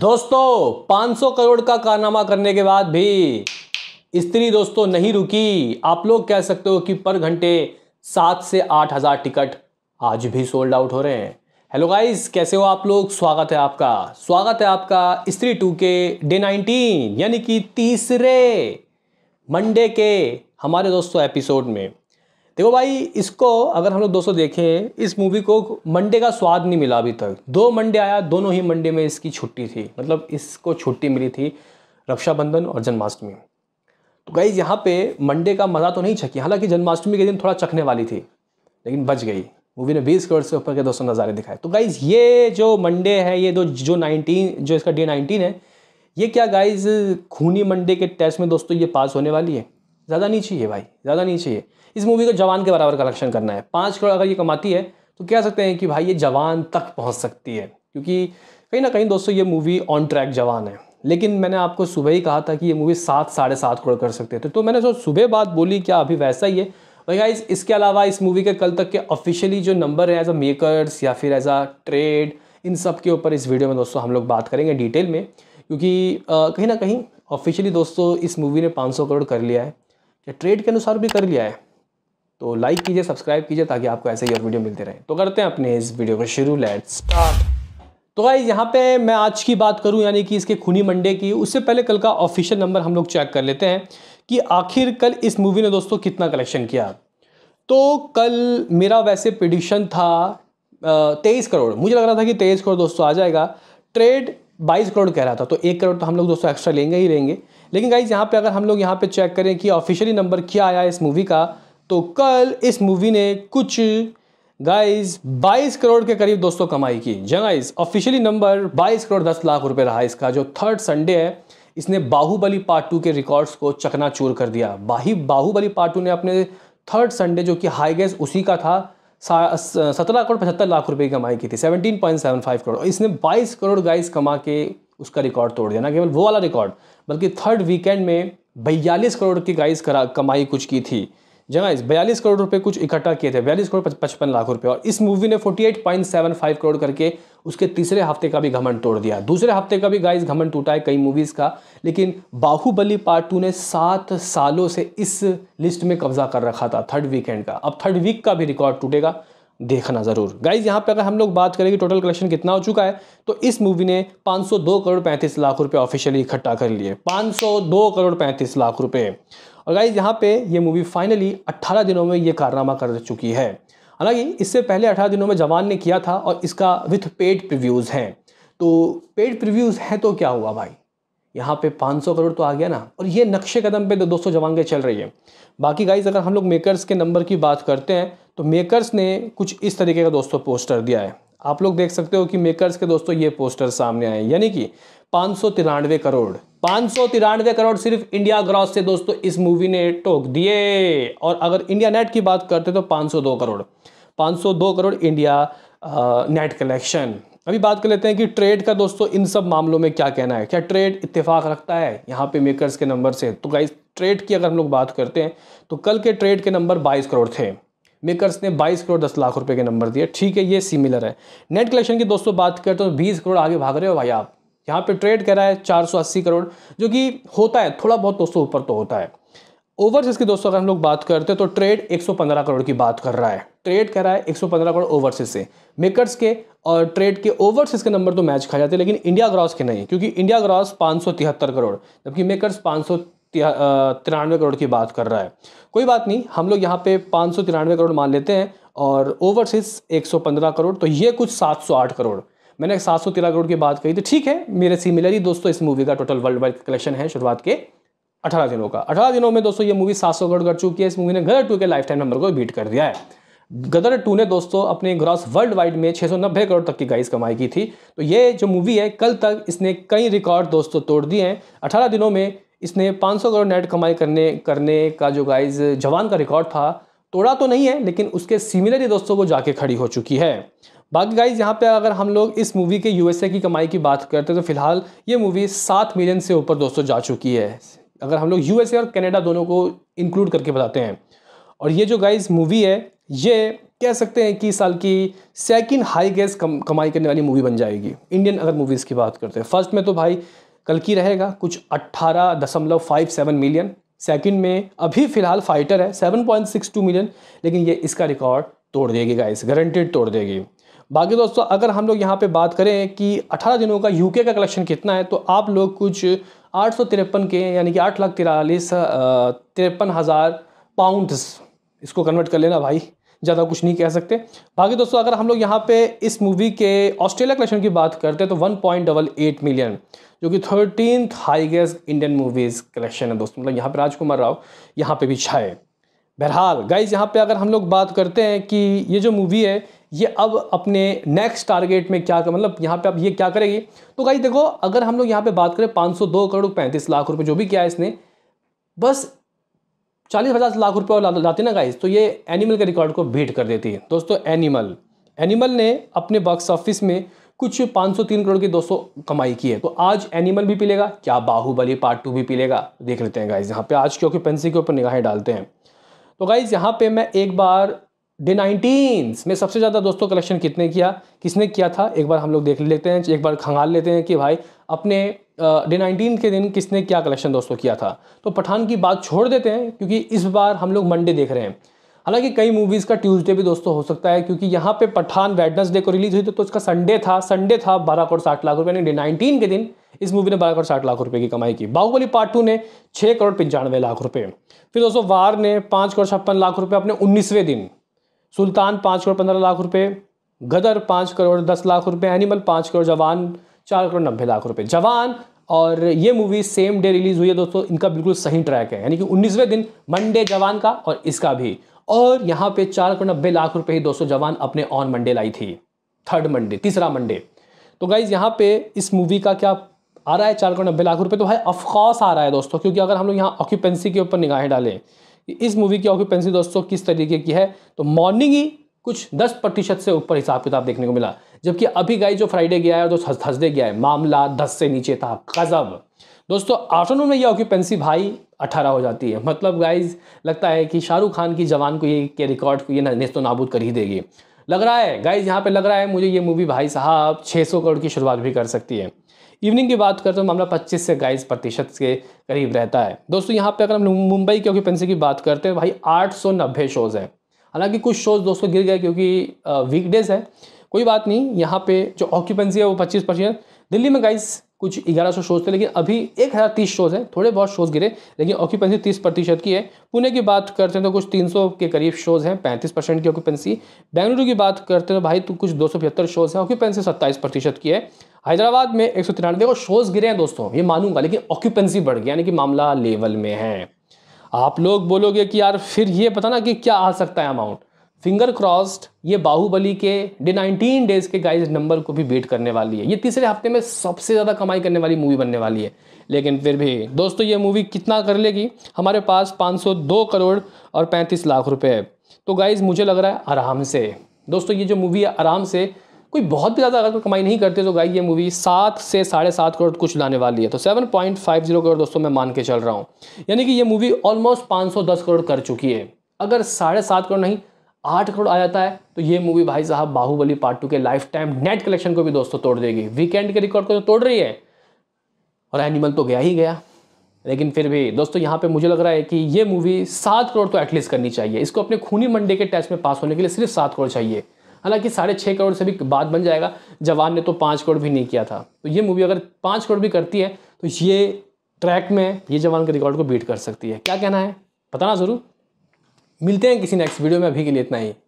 दोस्तों 500 करोड़ का कारनामा करने के बाद भी स्त्री दोस्तों नहीं रुकी आप लोग कह सकते हो कि पर घंटे सात से आठ हज़ार टिकट आज भी सोल्ड आउट हो रहे हैं हेलो गाइस कैसे हो आप लोग स्वागत है आपका स्वागत है आपका स्त्री टू के डे नाइनटीन यानी कि तीसरे मंडे के हमारे दोस्तों एपिसोड में देखो भाई इसको अगर हम लोग दोस्तों देखें इस मूवी को मंडे का स्वाद नहीं मिला अभी तक दो मंडे आया दोनों ही मंडे में इसकी छुट्टी थी मतलब इसको छुट्टी मिली थी रक्षाबंधन और जन्माष्टमी तो गाइज यहाँ पे मंडे का मज़ा तो नहीं छकी हालांकि जन्माष्टमी के दिन थोड़ा चखने वाली थी लेकिन बच गई मूवी ने बीस करोड़ से ऊपर के दोस्तों नज़ारे दिखाए तो गाइज ये जो मंडे है ये दो जो नाइनटीन जो इसका डे नाइनटीन है ये क्या गाइज खूनी मंडे के टेस्ट में दोस्तों ये पास होने वाली है ज़्यादा नहीं चाहिए भाई ज़्यादा नहीं चाहिए इस मूवी को जवान के बराबर कलेक्शन करना है पाँच करोड़ अगर ये कमाती है तो कह सकते हैं कि भाई ये जवान तक पहुँच सकती है क्योंकि कहीं ना कहीं दोस्तों ये मूवी ऑन ट्रैक जवान है लेकिन मैंने आपको सुबह ही कहा था कि ये मूवी सात साढ़े सात करोड़ कर सकते थे तो, तो मैंने सो सुबह बात बोली क्या अभी वैसा ही है भाई गाइज इसके अलावा इस मूवी के कल तक के ऑफिशियली जो नंबर है एज अ मेकर्स या फिर एज अ ट्रेड इन सब के ऊपर इस वीडियो में दोस्तों हम लोग बात करेंगे डिटेल में क्योंकि कहीं ना कहीं ऑफिशियली दोस्तों इस मूवी ने 500 करोड़ कर लिया है या ट्रेड के अनुसार भी कर लिया है तो लाइक कीजिए सब्सक्राइब कीजिए ताकि आपको ऐसे ही और वीडियो मिलते रहे तो करते हैं अपने इस वीडियो को शुरू लेट स्टार्ट तो गाइज यहाँ पे मैं आज की बात करूँ यानी कि इसके खूनी मंडे की उससे पहले कल का ऑफिशियल नंबर हम लोग चेक कर लेते हैं कि आखिर कल इस मूवी ने दोस्तों कितना कलेक्शन किया तो कल मेरा वैसे प्रिडिक्शन था तेईस करोड़ मुझे लग रहा था कि तेईस करोड़ दोस्तों आ जाएगा ट्रेड बाईस करोड़ कह रहा था तो एक करोड़ तो हम लोग दोस्तों एक्स्ट्रा लेंगे ही लेंगे लेकिन गाइज यहाँ पे अगर हम लोग यहाँ पे चेक करें कि ऑफिशियली नंबर क्या आया इस मूवी का तो कल इस मूवी ने कुछ गाइज 22 करोड़ के करीब दोस्तों कमाई की जगाइज ऑफिशियली नंबर 22 करोड़ 10 लाख रुपए रहा इसका जो थर्ड संडे है इसने बाहुबली पार्ट टू के रिकॉर्ड्स को चकनाचूर कर दिया बाही बाहुबली पार्ट टू ने अपने थर्ड संडे जो कि हाईगेस्ट उसी का था सत्रह करोड़ पचहत्तर लाख रुपए की कमाई की थी seventeen point seven five crore और इसने बाईस करोड़ गाइस कमा के उसका रिकॉर्ड तोड़ दिया ना केवल वो वाला रिकॉर्ड बल्कि थर्ड वीकेंड में बयालीस करोड़ की गाइस करा कमाई कुछ की थी जगह बयालीस करोड़ रुपए कुछ इकट्ठा किए थे बयालीस करोड़ पचपन लाख रुपए और इस मूवी ने forty eight point seven five crore करके उसके तीसरे हफ्ते का भी घमंड तोड़ दिया दूसरे हफ्ते का भी गाइस घमंड टूटा है कई मूवीज़ का लेकिन बाहुबली पार्ट टू ने सात सालों से इस लिस्ट में कब्जा कर रखा था थर्ड वीकेंड का अब थर्ड वीक का भी रिकॉर्ड टूटेगा देखना ज़रूर गाइज यहाँ पे अगर हम लोग बात करें कि टोटल कलेक्शन कितना हो चुका है तो इस मूवी ने 502 करोड़ पैंतीस लाख रुपए ऑफिशियली इकट्ठा कर लिए 502 करोड़ पैंतीस लाख रुपए और गाइज यहाँ पे ये मूवी फाइनली 18 दिनों में ये कारनामा कर चुकी है हालांकि इससे पहले अठारह दिनों में जवान ने किया था और इसका विथ पेड प्रिव्यूज़ हैं तो पेड प्रिव्यूज़ हैं तो क्या हुआ भाई यहाँ पे 500 करोड़ तो आ गया ना और ये नक्शे कदम पे तो दोस्तों जवान के चल रही है बाकी गाइज अगर हम लोग मेकर्स के नंबर की बात करते हैं तो मेकर्स ने कुछ इस तरीके का दोस्तों पोस्टर दिया है आप लोग देख सकते हो कि मेकर्स के दोस्तों ये पोस्टर सामने आए यानी कि पाँच करोड़ पाँच करोड़ सिर्फ इंडिया ग्रॉस से दोस्तों इस मूवी ने टोक दिए और अगर इंडिया नेट की बात करते तो 502 crore 502 crore India net collection अभी बात कर लेते हैं कि ट्रेड का दोस्तों इन सब मामलों में क्या कहना है क्या ट्रेड इत्तेफाक रखता है यहाँ पे मेकर्स के नंबर से तो गाइस ट्रेड की अगर हम लोग बात करते हैं तो कल के ट्रेड के नंबर 22 करोड़ थे मेकर्स ने 22 करोड़ 10 लाख रुपए के नंबर दिए ठीक है ये सिमिलर है नेट कलेक्शन की दोस्तों बात करते हो तो बीस करोड़ आगे भाग रहे हो भाई आप यहाँ पर ट्रेड कह रहा है चार करोड़ जो कि होता है थोड़ा बहुत दोस्तों ऊपर तो होता है ओवरसीज की दोस्तों अगर हम लोग बात करते हैं तो ट्रेड 115 करोड़ की बात कर रहा है ट्रेड कह रहा है 115 करोड़ ओवरसीज से मेकर्स के और ट्रेड के ओवरसीज के नंबर तो मैच खा जाते हैं लेकिन इंडिया ग्रॉस के नहीं क्योंकि इंडिया ग्रॉस पाँच करोड़ जबकि मेकर्स पाँच तिरानवे करोड़ की बात कर रहा है कोई बात नहीं हम लोग यहाँ पे पाँच करोड़ मान लेते हैं और ओवरसीज एक सौ पंद्रह करोड़ तो ये कुछ सात सौ आठ करोड़ मैंने सात सौ तेरह करोड़ की बात कही तो ठीक है मेरे सिमिलरली दोस्तों इस मूवी का टोटल वर्ल्ड वाइड कलेक्शन है शुरुआत के अठारह दिनों का अठारह दिनों में दोस्तों ये मूवी सात सौ करोड़ कर चुकी है इस मूवी ने गदर टू के लाइफ टाइम नंबर को बीट कर दिया है गदर टू ने दोस्तों अपने ग्रॉस वर्ल्ड वाइड में छः सौ नब्बे करोड़ तक की गाइस कमाई की थी तो ये जो मूवी है कल तक इसने कई रिकॉर्ड दोस्तों तोड़ दिए हैं अठारह दिनों में इसने पाँच सौ करोड़ नेट कमाई करने करने का जो गाइज जवान का रिकॉर्ड था तोड़ा तो नहीं है लेकिन उसके सिमिलर ही दोस्तों वो जाके खड़ी हो चुकी है बाकी गाइज यहाँ पे अगर हम लोग इस मूवी के यूएसए की कमाई की बात करते हैं तो फिलहाल ये मूवी सात मिलियन से ऊपर दोस्तों जा चुकी है अगर हम लोग यूएसए और कनाडा दोनों को इंक्लूड करके बताते हैं और ये जो गाइज मूवी है ये कह सकते हैं कि इस साल की सेकंड हाई गैस कम, कमाई करने वाली मूवी बन जाएगी इंडियन अगर मूवीज़ की बात करते हैं फर्स्ट में तो भाई कल की रहेगा कुछ अट्ठारह दशमलव फाइव सेवन मिलियन सेकंड में अभी फ़िलहाल फाइटर है seven point six two million लेकिन ये इसका रिकॉर्ड तोड़ देगी गाइस गारंटेड तोड़ देगी बाकी दोस्तों अगर हम लोग यहाँ पे बात करें कि 18 दिनों का यूके का कलेक्शन कितना है तो आप लोग कुछ आठ सौ तिरपन के यानी कि आठ लाख तिरालीस तिरपन हज़ार पाउंडस इसको कन्वर्ट कर लेना भाई ज़्यादा कुछ नहीं कह सकते बाकी दोस्तों अगर हम लोग यहाँ पे इस मूवी के ऑस्ट्रेलिया कलेक्शन की बात करते हैं तो one point double eight million जो कि thirteen highest Indian movies collection है दोस्तों मतलब यहाँ पे राजकुमार राव यहाँ पे भी छाए बहरहाल गाइज यहाँ पे अगर हम लोग बात करते हैं कि ये जो मूवी है ये अब अपने नेक्स्ट टारगेट में क्या कर मतलब यहाँ पे अब ये क्या करेगी तो गाई देखो अगर हम लोग यहाँ पे बात करें 502 करोड़ पैंतीस लाख रुपए जो भी किया है इसने बस चालीस पचास लाख रुपये और लाती ना गाइस तो ये एनिमल के रिकॉर्ड को भीट कर देती है दोस्तों एनिमल एनिमल ने अपने बॉक्स ऑफिस में कुछ 503 करोड़ की दोस्तों कमाई की है तो आज एनिमल भी पीलेगा क्या बाहुबली पार्ट टू भी पीलेगा देख लेते हैं गाइज यहाँ पे आज की ऑक्यूपेंसी के ऊपर निगाहें डालते हैं तो गाइज यहाँ पे मैं एक बार डे नाइनटीन में सबसे ज़्यादा दोस्तों कलेक्शन कितने किया किसने किया था एक बार हम लोग देख लेते हैं एक बार खंगाल लेते हैं कि भाई अपने डे नाइनटीन के दिन किसने क्या कलेक्शन दोस्तों किया था तो पठान की बात छोड़ देते हैं क्योंकि इस बार हम लोग मंडे देख रहे हैं हालांकि कई मूवीज़ का ट्यूसडे भी दोस्तों हो सकता है क्योंकि यहाँ पे पठान वेडनेसडे को रिलीज हुई थी तो इसका संडे था संडे था बारह करोड़ साठ लाख रुपए यानी नाइनटीन के दिन इस मूवी ने बारह करोड़ साठ लाख रुपए की कमाई की बाहुबली पार्ट टू ने छः करोड़ पंचानवे लाख रुपए फिर दोस्तों वार ने पाँच करोड़ छप्पन लाख रुपए अपने उन्नीसवें दिन सुल्तान पाँच करोड़ पंद्रह लाख रुपए गदर पाँच करोड़ दस लाख रुपए एनिमल पाँच करोड़ जवान चार करोड़ नब्बे लाख रुपए जवान और ये मूवी सेम डे रिलीज हुई है दोस्तों इनका बिल्कुल सही ट्रैक है यानी कि उन्नीसवें दिन मंडे जवान का और इसका भी और यहाँ पे चार करोड़ नब्बे लाख रुपए ही दोस्तों जवान अपने ऑन मंडे लाई थी थर्ड मंडे तीसरा मंडे तो गाइज यहाँ पे इस मूवी का क्या आ रहा है चार करोड़ नब्बे लाख रुपए तो भाई अफकॉस आ रहा है दोस्तों क्योंकि अगर हम लोग यहाँ ऑक्यूपेंसी के ऊपर निगाहें डालें इस मूवी की ऑक्यूपेंसी दोस्तों किस तरीके की है तो मॉर्निंग ही कुछ दस प्रतिशत से ऊपर हिसाब किताब देखने को मिला जबकि अभी गाई जो फ्राइडे गया है तो थर्सडे गया है मामला दस से नीचे था गजब दोस्तों आफ्टरनून में ये ऑक्यूपेंसी भाई अठारह हो जाती है मतलब गाइज लगता है कि शाहरुख खान की जवान को ये के रिकॉर्ड को ये नेस्तो नाबूद कर ही देगी लग रहा है गाइज यहाँ पे लग रहा है मुझे ये मूवी भाई साहब 600 करोड़ की शुरुआत भी कर सकती है इवनिंग की बात करते हैं तो मामला 25 से बाईस प्रतिशत के करीब रहता है दोस्तों यहाँ पे अगर हम मुंबई की ऑक्यूपेंसी की बात करते हैं भाई आठ सौ नब्बे शोज़ हैं हालांकि कुछ शोज़ दोस्तों गिर गए क्योंकि वीकडेज़ है कोई बात नहीं यहाँ पे जो ऑक्यूपेंसी है वो पच्चीस परसेंट दिल्ली में गाइस कुछ ग्यारह सौ शोज थे लेकिन अभी एक हज़ार तीस शोज हैं थोड़े बहुत शोज गिरे लेकिन ऑक्यूपेंसी तीस प्रतिशत की है पुणे की बात करते हैं तो कुछ तीन सौ के करीब शोज हैं पैंतीस परसेंट की ऑक्यूपेंसी बेंगलुरु की बात करते हैं तो भाई तो कुछ दो सौ पिहत्तर शोज हैं ऑक्यूपेंसी सत्ताईस प्रतिशत की है हैदराबाद में एक सौ तिरानवे को शोज गिरे हैं दोस्तों ये मानूंगा लेकिन ऑक्यूपेंसी बढ़ गई यानी कि मामला लेवल में है आप लोग बोलोगे कि यार फिर ये पता ना कि क्या आ सकता है अमाउंट फिंगर क्रॉस्ड ये बाहुबली के डे नाइनटीन डेज के गाइज नंबर को भी बीट करने वाली है ये तीसरे हफ्ते में सबसे ज़्यादा कमाई करने वाली मूवी बनने वाली है लेकिन फिर भी दोस्तों ये मूवी कितना कर लेगी हमारे पास 502 करोड़ और 35 लाख रुपए है तो गाइज मुझे लग रहा है आराम से दोस्तों ये जो मूवी है आराम से कोई बहुत ज़्यादा अगर कोई कमाई नहीं करते तो गाई ये मूवी सात से साढ़े सात करोड़ कुछ लाने वाली है तो seven point five zero crore दोस्तों मैं मान के चल रहा हूँ यानी कि ये मूवी ऑलमोस्ट पाँच सौ दस करोड़ कर चुकी है अगर साढ़े सात करोड़ नहीं आठ करोड़ आ जाता है तो ये मूवी भाई साहब बाहुबली पार्ट टू के लाइफ टाइम नेट कलेक्शन को भी दोस्तों तोड़ देगी वीकेंड के रिकॉर्ड को तो तोड़ रही है और एनिमल तो गया ही गया लेकिन फिर भी दोस्तों यहाँ पे मुझे लग रहा है कि ये मूवी सात करोड़ तो एटलीस्ट करनी चाहिए इसको अपने खूनी मंडे के टेस्ट में पास होने के लिए सिर्फ सात करोड़ चाहिए हालांकि साढ़े छः करोड़ से भी बात बन जाएगा जवान ने तो पाँच करोड़ भी नहीं किया था तो ये मूवी अगर पाँच करोड़ भी करती है तो ये ट्रैक में ये जवान के रिकॉर्ड को बीट कर सकती है क्या कहना है बताना ज़रूर मिलते हैं किसी नेक्स्ट वीडियो में अभी के लिए इतना ही